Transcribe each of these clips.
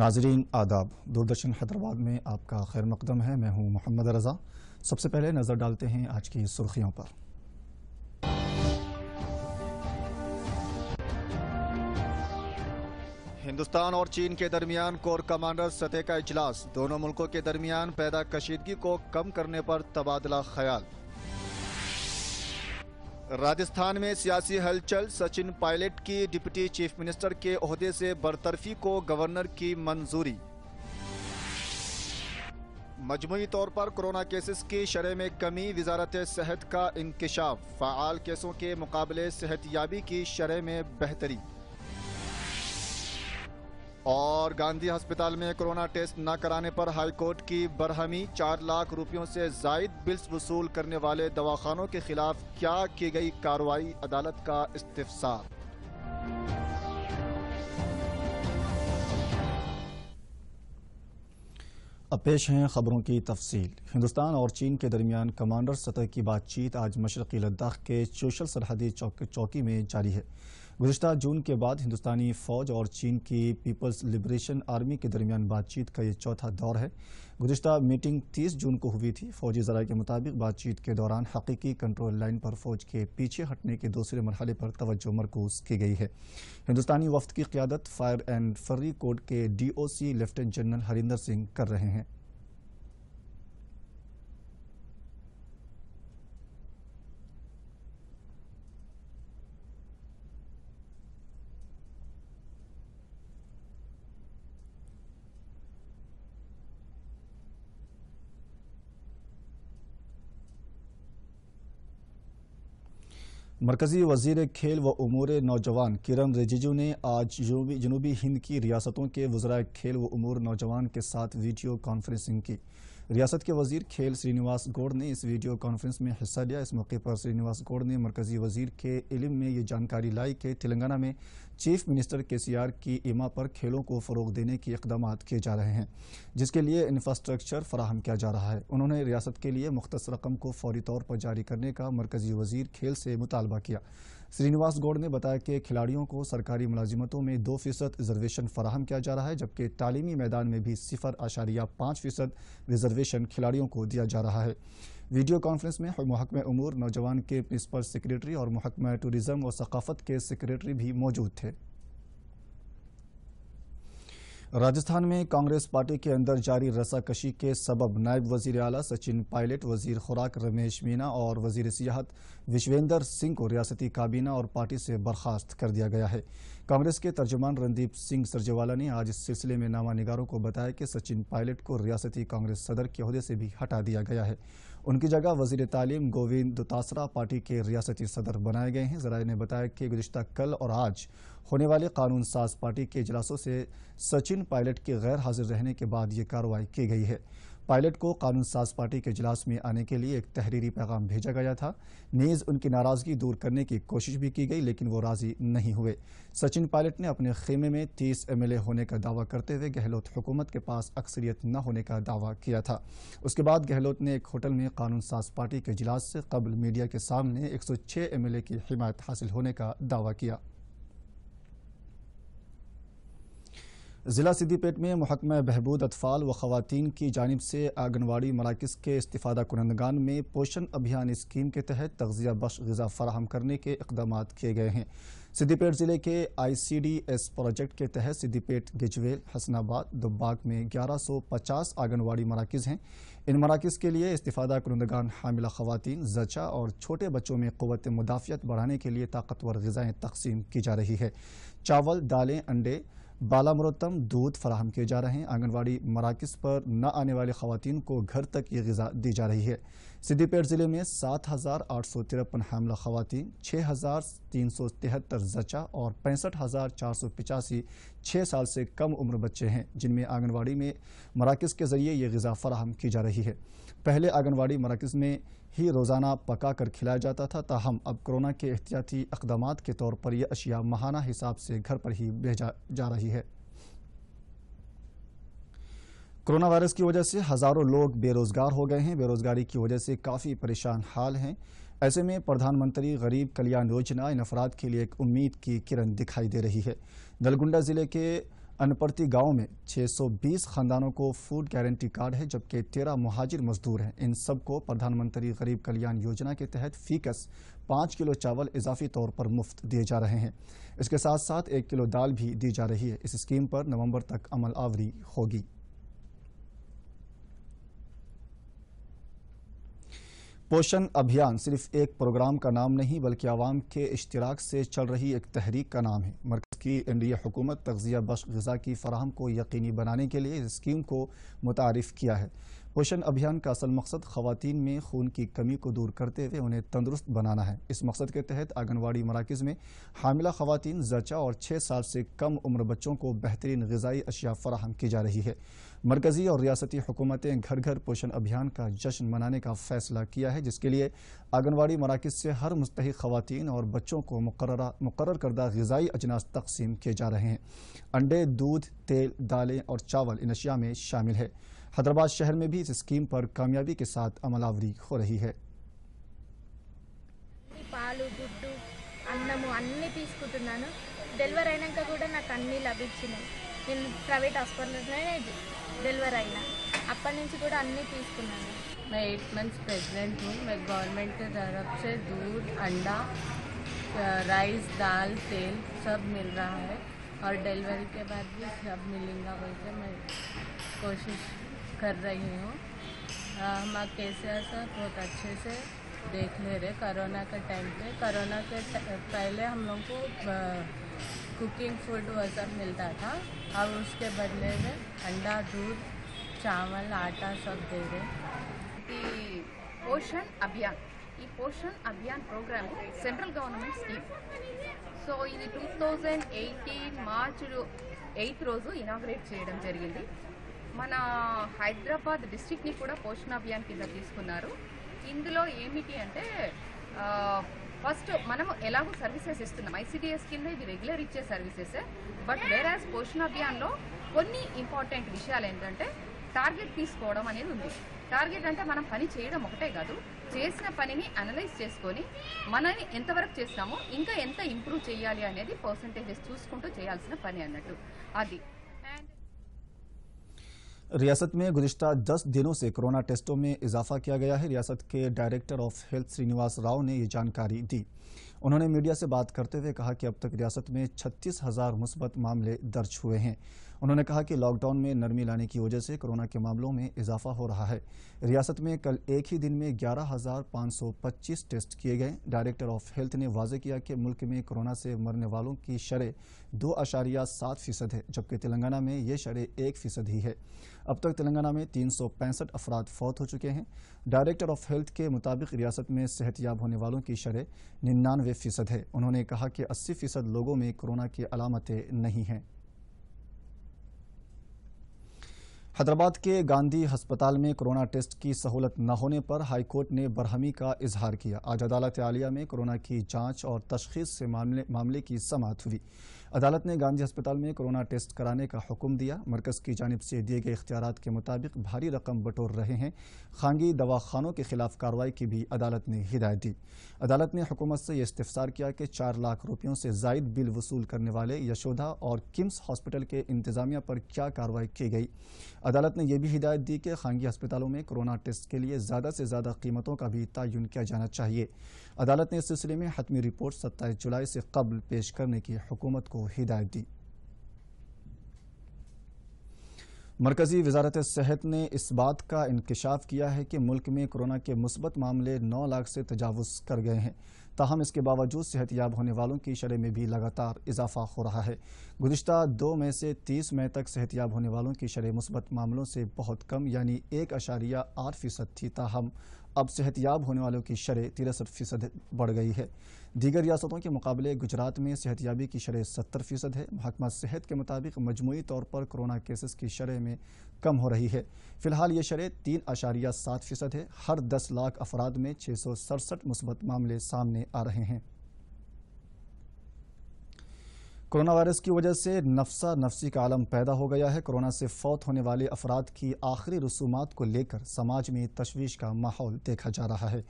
नाजरीन आदाब दूरदर्शन हैदराबाद में आपका खैर मकदम है मैं हूं मोहम्मद रज़ा सबसे पहले नज़र डालते हैं आज की सुर्खियों पर हिंदुस्तान और चीन के दरमियान कोर कमांडर सतह का इजलास दोनों मुल्कों के दरमियान पैदा कशीदगी को कम करने पर तबादला ख्याल राजस्थान में सियासी हलचल सचिन पायलट की डिप्टी चीफ मिनिस्टर के अहदे से बरतरफी को गवर्नर की मंजूरी मजमू तौर पर कोरोना केसेस की शरह में कमी वजारत सेहत का इंकशाफ फ़ाल केसों के मुकाबले सेहत याबी की शरह में बेहतरी और गांधी अस्पताल में कोरोना टेस्ट न कराने पर हाईकोर्ट की बरहमी चार लाख रुपयों से जायद बिल्स वसूल करने वाले दवाखानों के खिलाफ क्या की गई कार्रवाई अदालत का इस्तफसार अब पेश हैं खबरों की तफसील हिंदुस्तान और चीन के दरमियान कमांडर सतह की बातचीत आज मशरकी लद्दाख के चोशल सरहदी चौक, चौकी में जारी है गुजशत जून के बाद हिंदुस्तानी फ़ौज और चीन की पीपल्स लिबरेशन आर्मी के दरमियान बातचीत का यह चौथा दौर है गुजशत मीटिंग 30 जून को हुई थी फौजी जरा के मुताबिक बातचीत के दौरान हकीकी कंट्रोल लाइन पर फौज के पीछे हटने के दूसरे मरहले पर तवज्जो मरकूज की गई है हिंदुस्तानी वफद की क्यादत फायर एंड फर्री कोड के D O C lieutenant general Harinder Singh कर रहे हैं मरकजी वजीर खेल व उमूर नौजवान किरण रिजिजू ने आज जनूबी हिंद की रियासतों के वजरा खेल व उमूर नौजवान के साथ वीडियो कॉन्फ्रेंसिंग की रियासत के वजीर खेल श्रीनिवास गौड़ ने इस वीडियो कॉन्फ्रेंस में हिस्सा लिया इस मौके पर श्रीनिवास गौड़ ने मरकजी वजीर के इलम में ये जानकारी लाई कि तेलंगाना में चीफ मिनिस्टर के सी आर की इमा पर खेलों को फ़रोग देने के इकदाम किए जा रहे हैं जिसके लिए इंफ्रास्ट्रक्चर फराहम किया जा रहा है उन्होंने रियासत के लिए मुख्त रकम को फौरी तौर पर जारी करने का मरकजी वजीर खेल से मुताल मुतालबा किया श्रीनिवास गौड़ ने बताया कि खिलाड़ियों को सरकारी मुलाजिमतों में दो फीसद रिजर्वेशन फराहम किया जा रहा है जबकि तालीमी मैदान में भी सिफर आशारिया पाँच फीसद रिजर्वेशन खिलाड़ियों को दिया जा रहा है वीडियो कॉन्फ्रेंस में महकमे उमूर नौजवान के प्रिंसिपल सेक्रेटरी और महकमा टूरिज़्म और सकाफत के सेक्रेटरी भी मौजूद थे राजस्थान में कांग्रेस पार्टी के अंदर जारी रसाकशी के सबब नायब वजीर अला सचिन पायलट वजीर खुराक रमेश मीना और वजीर सियाहत विश्वेंद्र सिंह को रियासती काबीना और पार्टी से बर्खास्त कर दिया गया है कांग्रेस के तर्जमान रणदीप सिंह सरजेवाला ने आज इस सिलसिले में नामा निगारों को बताया कि सचिन पायलट को रियासती कांग्रेस सदर के अहदे से भी हटा दिया गया है उनकी जगह वजीर तालीम गोविंद दुतासरा पार्टी के रियासती सदर बनाए गए हैं जराये ने बताया कि गुजशत कल और आज होने वाले कानून साज पार्टी के इजलासों से सचिन पायलट के गैर हाजिर रहने के बाद ये कार्रवाई की गई है पायलट को कानून साज पार्टी के इजलास में आने के लिए एक तहरीरी पैगाम भेजा गया था नेज उनकी नाराजगी दूर करने की कोशिश भी की गई लेकिन वो राजी नहीं हुए सचिन पायलट ने अपने खेमे में तीस एमएलए होने का दावा करते हुए गहलोत हुकूमत के पास अक्सरियत न होने का दावा किया था उसके बाद गहलोत ने एक होटल में कानून साज पार्टी के इजलास से कबल मीडिया के सामने एक सौ एल ए की हिमायत हासिल होने का दावा किया ज़िला सिद्दीपेट में महकमा बहबूद अतफाल व खातन की जानब से आंगनवाड़ी मराकज़ के इस्तीफ़ा कुनंदगान में पोषण अभियान स्कीम के तहत तगजिया बख्श गज़ा फराहम करने के इकदाम किए गए हैं सिद्दीपेट ज़िले के I C D S project के तहत सिद्दीपेट गिजवेल हसनाबाद दुब्बाक में ग्यारह सौ पचास आंगनबाड़ी मराकज़ हैं इन मराकज़ के लिए इस्तीफ़ा कुनंदगान हामिला ख़वान जचा और छोटे बच्चों में क़वत मुदाफ़त बढ़ाने के लिए ताकतवर गज़ाएँ तकसीम की जा रही है चावल दालें अंडे बाला मुरतम दूध फराहम किए जा रहे हैं आंगनबाड़ी मराकज़ पर न आने वाली खातन को घर तक ये गज़ा दी जा रही है सिद्दीपेट ज़िले में सात हज़ार आठ सौ तिरपन हमला खातन छः हज़ार तीन सौ तिहत्तर जचा और पैंसठ हज़ार चार सौ पचासी छः साल से कम उम्र बच्चे हैं जिनमें आंगनबाड़ी में मराकज़ के ज़रिए ये गज़ा फराहम की जा रही है पहले आंगनबाड़ी मराकज़ में ही रोज़ाना पका कर खिलाया जाता था ताहम अब कोरोना के एहतियाती अकदाम के तौर पर यह अशिया माहाना हिसाब से घर पर ही भेजा जा रही है कोरोना वायरस की वजह से हज़ारों लोग बेरोज़गार हो गए हैं बेरोज़गारी की वजह से काफ़ी परेशान हाल हैं ऐसे में प्रधानमंत्री गरीब कल्याण योजना इन अफराद के लिए एक उम्मीद की किरण दिखाई दे रही है नलगुंडा ज़िले के अनपरती गांव में 620 खानदानों को फूड गारंटी कार्ड है जबकि 13 मुहाजिर मजदूर हैं इन सबको प्रधानमंत्री गरीब कल्याण योजना के तहत फीकस पाँच किलो चावल इजाफी तौर पर मुफ्त दिए जा रहे हैं इसके साथ साथ एक किलो दाल भी दी जा रही है इस स्कीम पर नवंबर तक अमल आवरी होगी पोषण अभियान सिर्फ एक प्रोग्राम का नाम नहीं बल्कि आवाम के इश्तराक से चल रही एक तहरीक का नाम है मरकज़ की एनडीए हुकूमत तजिया बश गज़ा की फराहम को यकीनी बनाने के लिए इस स्कीम को मुतारफ़ किया है पोषण अभियान का असल मकसद खातन में खून की कमी को दूर करते हुए उन्हें तंदुरुस्त बनाना है इस मकसद के तहत आंगनबाड़ी मराकज़ में हामिला खातन जचा और छः साल से कम उम्र बच्चों को बेहतरीन गजाई अशिया फराहम की जा रही है मरकज़ी और रियासती हुकूमतें घर घर पोषण अभियान का जश्न मनाने का फैसला किया है जिसके लिए आंगनबाड़ी मराकज़ से हर मुस्तक खातन और बच्चों को मुकर करदा गजाई अजनास तकसीम किए जा रहे हैं अंडे दूध तेल दालें और चावल इन अशिया में शामिल है हैदराबाद शहर में भी इस स्कीम पर कामयाबी के साथ अमलावरी हो रही है पाल గుడ్డు अन्न అన్నీ తీసుకుంటున్నాను డెలివరీ అయినాక కూడా నాకు అన్నీ లభించినాయి मैं एट मंथ्स प्रेग्नेंट हूँ मैं गवर्नमेंट तरफ से दूध अंडा राइस दाल तेल सब मिल रहा है और डिलीवरी के बाद भी सब मिलेगा बोलते मैं कोशिश कर रही हूँ हमारे कैसे सब बहुत अच्छे से देख ले रहे कोरोना के टाइम पे कोरोना के पहले हम लोग को कुकिंग फूड वह सब मिलता था अब उसके बदले में अंडा दूध चावल आटा सब दे रहे पोषण Abhiyaan Poshan Abhiyaan programme central government scheme so so two two thousand eighteen March eighth inaugurate inaugurate మన హైదరాబాద్ డిస్టిక్ని కూడా పోషణ అభియాన్ కింద తీసుకున్నారు ఇందులో ఏమిటి అంటే ఫస్ట్ మనము ఎలాగో సర్వీసెస్ ఇస్తున్నాం ఐసిడిఎస్ కింద ఇది రెగ్యులర్ ఇచ్చే సర్వీసెస్ బట్ వేరాజ్ పోషణ అభియాన్లో కొన్ని ఇంపార్టెంట్ విషయాలు ఏంటంటే టార్గెట్ తీసుకోవడం అనేది ఉంది టార్గెట్ అంటే మనం పని చేయడం ఒకటే కాదు చేసిన పనిని అనలైజ్ చేసుకొని మనని ఎంతవరకు చేస్తామో ఇంకా ఎంత ఇంప్రూవ్ చేయాలి అనేది పర్సంటేజెస్ చూసుకుంటూ చేయాల్సిన పని అన్నట్టు అది रियासत में गुजशत दस दिनों से कोरोना टेस्टों में इजाफा किया गया है रियासत के director of health Srinivas Rao ने ये जानकारी दी उन्होंने मीडिया से बात करते हुए कहा कि अब तक रियासत में छत्तीस हजार मुस्बत मामले दर्ज हुए हैं उन्होंने कहा कि लॉकडाउन में नरमी लाने की वजह से कोरोना के मामलों में इजाफा हो रहा है रियासत में कल एक ही दिन में 11,525 टेस्ट किए गए डायरेक्टर ऑफ हेल्थ ने वाजे किया कि मुल्क में कोरोना से मरने वालों की शरह दो अशारिया सात फीसद है जबकि तेलंगाना में ये शरह एक फीसद ही है अब तक तेलंगाना में तीन सौ पैंसठ अफराद फौत हो चुके हैं डायरेक्टर ऑफ हेल्थ के मुताबिक रियासत में सेहतियाब होने वालों की शरह निन्यानवे फीसद है उन्होंने कहा कि अस्सी फीसद लोगों में कोरोना की अलामतें नहीं हैं हैदराबाद के गांधी अस्पताल में कोरोना टेस्ट की सहूलत न होने पर हाईकोर्ट ने बरहमी का इजहार किया आज अदालत आलिया में कोरोना की जांच और तशखीस से मामले मामले की समात हुई अदालत ने गांधी अस्पताल में कोरोना टेस्ट कराने का हुक्म दिया मरकज़ की जानब से दिए गए इख्तियार के मुताबिक भारी रकम बटोर रहे हैं खानगी दवाखानों के खिलाफ कार्रवाई की भी अदालत ने हिदायत दी अदालत ने हुकूमत से यह इस्तफसार किया कि चार लाख रुपयों से जायद बिल वसूल करने वाले यशोधा और किम्स हॉस्पिटल के इंतजामिया पर क्या कार्रवाई की गई अदालत ने यह भी हिदायत दी कि खानगी अस्पतालों में कोरोना टेस्ट के लिए ज़्यादा से ज़्यादा कीमतों का भी तयन किया जाना चाहिए अदालत ने इस सिलसिले में हतमी रिपोर्ट सत्ताईस जुलाई से कबल पेश करने की हुकूमत को को हिदायत दी मरकजी वजारत सेहत ने इस बात का इंकशाफ किया है कि मुल्क में कोरोना के मुस्बत मामले 9 लाख से तजावज़ कर गए हैं ताहम इसके बावजूद सेहतियाब होने वालों की शरह में भी लगातार इजाफा हो रहा है गुजशत दो में से तीस मई तक सेहतियाब होने वालों की शरह मुस्बत मामलों से बहुत कम यानी एक अशारिया आठ फ़ीसद थी ताहम अब सेहतियाब होने वालों की शरह तिरसठ फ़ीसद बढ़ गई है दीगर रियासतों के मुकाबले गुजरात में सेहतियाबी की शरह सत्तर फ़ीसद है महकमा सेहत के मुताबिक मजमू तौर पर कोरोना केसेस की शरह में कम हो रही है फिलहाल ये शरह तीन आशारिया सात फीसद है हर दस लाख अफराद में छः सौ सड़सठ मुस्बत मामले सामने आ रहे हैं कोरोना वायरस की वजह से नफसा नफसी का आलम पैदा हो गया है कोरोना से फौत होने वाले अफराद की आखिरी रसूमात को लेकर समाज में तशवीश का माहौल देखा जा रहा है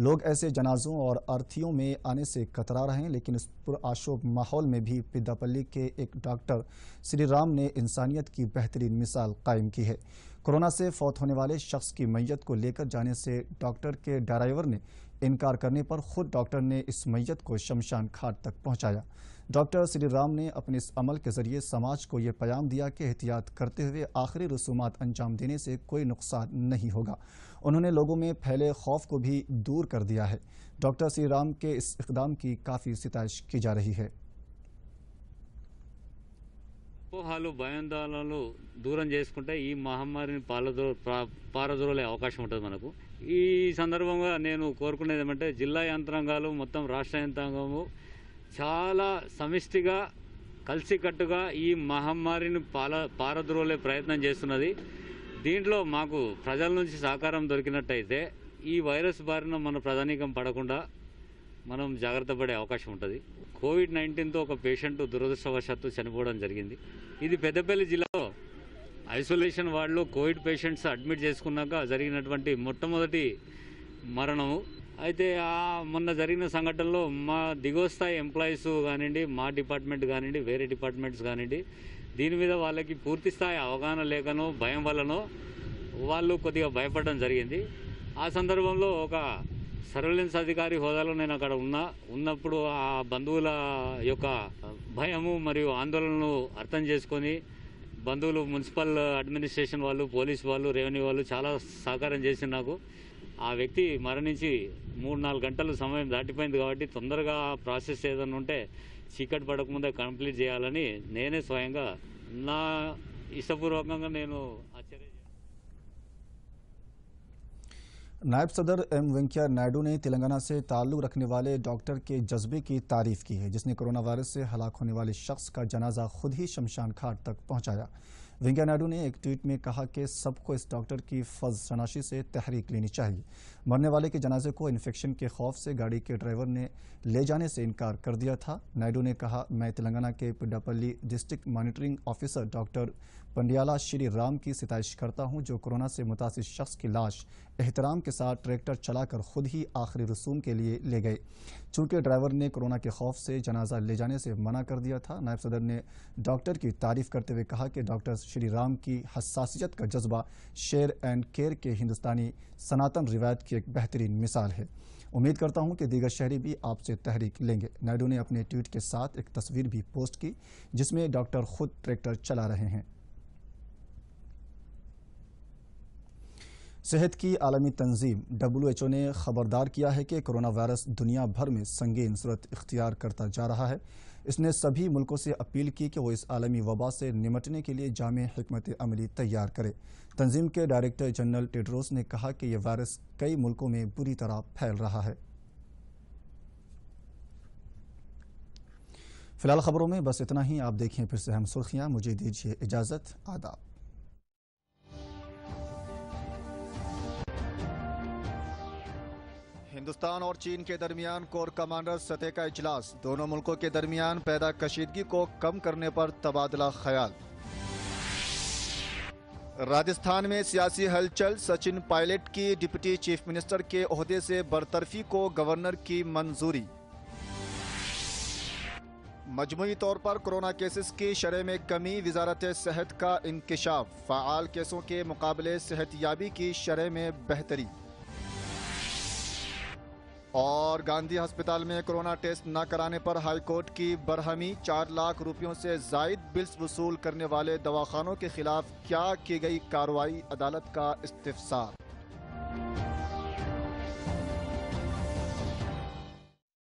लोग ऐसे जनाजों और अर्थियों में आने से कतरा रहे हैं लेकिन इस पुराशोभ माहौल में भी पिद्दापल्ली के एक डॉक्टर श्री राम ने इंसानियत की बेहतरीन मिसाल कायम की है कोरोना से फौत होने वाले शख्स की मैयत को लेकर जाने से डॉक्टर के ड्राइवर ने इनकार करने पर खुद डॉक्टर ने इस मैयत को शमशान घाट तक पहुंचाया डॉक्टर श्री राम ने अपने इस अमल के जरिए समाज को यह पैगाम दिया कि एहतियात करते हुए आखिरी रसूमात अंजाम देने से कोई नुकसान नहीं होगा उन्होंने लोगों में फैले खौफ को भी दूर कर दिया है डॉक्टर श्री राम के इस इकदाम की काफ़ी सितश की जा रही है అపోహాలు భయాందోళనలు దూరం చేసుకుంటే ఈ మహమ్మారిని పాలదో పారదోలే అవకాశం ఉంటుంది మనకు ఈ సందర్భంగా నేను కోరుకునేది ఏమంటే జిల్లా యంత్రాంగాలు మొత్తం రాష్ట్ర యంత్రాంగము చాలా సమిష్టిగా కలిసికట్టుగా ఈ మహమ్మారిని పాల పారద్రోలే ప్రయత్నం చేస్తున్నది దీంట్లో మాకు ప్రజల నుంచి సహకారం దొరికినట్టయితే ఈ వైరస్ బారిన మన ప్రధానికం పడకుండా మనం జాగ్రత్త పడే అవకాశం ఉంటుంది కోవిడ్ నైన్టీన్తో ఒక పేషెంట్ దురదృష్టవశాత్తు చనిపోవడం జరిగింది ఇది పెద్దపల్లి జిల్లాలో ఐసోలేషన్ వార్డులో కోవిడ్ పేషెంట్స్ అడ్మిట్ చేసుకున్నాక జరిగినటువంటి మొట్టమొదటి మరణము అయితే ఆ మొన్న జరిగిన సంఘటనలో మా దిగువ స్థాయి ఎంప్లాయీస్ కానివ్వండి మా డిపార్ట్మెంట్ కానివ్వండి వేరే డిపార్ట్మెంట్స్ కానివ్వండి దీని మీద వాళ్ళకి పూర్తి స్థాయి అవగాహన లేకనో భయం వల్లనో వాళ్ళు కొద్దిగా భయపడడం జరిగింది ఆ సందర్భంలో ఒక సర్వేలెన్స్ అధికారి హోదాలో నేను అక్కడ ఉన్నా ఉన్నప్పుడు ఆ బంధువుల యొక్క భయము మరియు ఆందోళనను అర్థం చేసుకొని బంధువులు మున్సిపల్ అడ్మినిస్ట్రేషన్ వాళ్ళు పోలీస్ వాళ్ళు రెవెన్యూ వాళ్ళు చాలా సహకారం చేసి నాకు ఆ వ్యక్తి మరణించి మూడు నాలుగు గంటలు సమయం దాటిపోయింది కాబట్టి తొందరగా ప్రాసెస్ ఏదైనా ఉంటే చీకటి పడకముందే కంప్లీట్ చేయాలని నేనే స్వయంగా నా ఇష్టపూర్వకంగా నేను नायब सदर एम वेंकैया नायडू ने तेलंगाना से ताल्लुक रखने वाले डॉक्टर के जज्बे की तारीफ की है जिसने कोरोना वायरस से हलाक होने वाले शख्स का जनाजा खुद ही शमशान घाट तक पहुंचाया वेंकैया नायडू ने एक ट्वीट में कहा कि सबको इस डॉक्टर की फर्ज शनाशी से तहरीक लेनी चाहिए मरने वाले के जनाजे को इन्फेक्शन के खौफ से गाड़ी के ड्राइवर ने ले जाने से इनकार कर दिया था नायडू ने कहा मैं तेलंगाना के Peddapalli district monitoring officer doctor Pandiyala Shri Ram की सितائش करता हूं जो कोरोना से मुतासर शख्स की लाश एहतराम के साथ ट्रैक्टर चलाकर खुद ही आखिरी रसूम के लिए ले गए चूंकि ड्राइवर ने कोरोना के खौफ से जनाजा ले जाने से मना कर दिया था नायब सदर ने डॉक्टर की तारीफ करते हुए कहा कि डॉक्टर श्री राम की हसासीत का जज्बा शेयर एंड केयर के हिंदुस्तानी सनातन रिवायत की एक बेहतरीन मिसाल है उम्मीद करता हूं कि दीगर शहरी भी आपसे तहरीक लेंगे नायडू ने अपने ट्वीट के साथ एक तस्वीर भी पोस्ट की जिसमें डॉक्टर खुद ट्रैक्टर चला रहे हैं सेहत की आलमी तंजीम डब्ल्यू एच ओ ने खबरदार किया है कि कोरोना वायरस दुनिया भर में संगीन सूरत इख्तियार करता जा रहा है इसने सभी मुल्कों से अपील की कि वो इस आलमी वबा से निमटने के लिए जाम हमत अमली तैयार करे तंजीम के डायरेक्टर जनरल टेड्रोस ने कहा कि यह वायरस कई मुल्कों में बुरी तरह फैल रहा है फिलहाल खबरों में बस इतना ही आप देखें फिर से हम सुर्खियाँ मुझे दीजिए इजाज़त आदाब हिंदुस्तान और चीन के दरमियान कोर कमांडर सतह का इजलास दोनों मुल्कों के दरमियान पैदा कशीदगी को कम करने पर तबादला ख्याल राजस्थान में सियासी हलचल सचिन पायलट की डिप्टी चीफ मिनिस्टर के अहदे से बरतरफी को गवर्नर की मंजूरी मजमुई तौर पर कोरोना केसेस की शरह में कमी वजारत सेहत का इंकशाफ फ़ाल केसों के मुकाबले सेहतियाबी की शरह में बेहतरी और गांधी अस्पताल में कोरोना टेस्ट न कराने पर हाईकोर्ट की बरहमी चार लाख रुपयों से जायद बिल्स वसूल करने वाले दवाखानों के खिलाफ क्या की गई कार्रवाई अदालत का इस्तीफा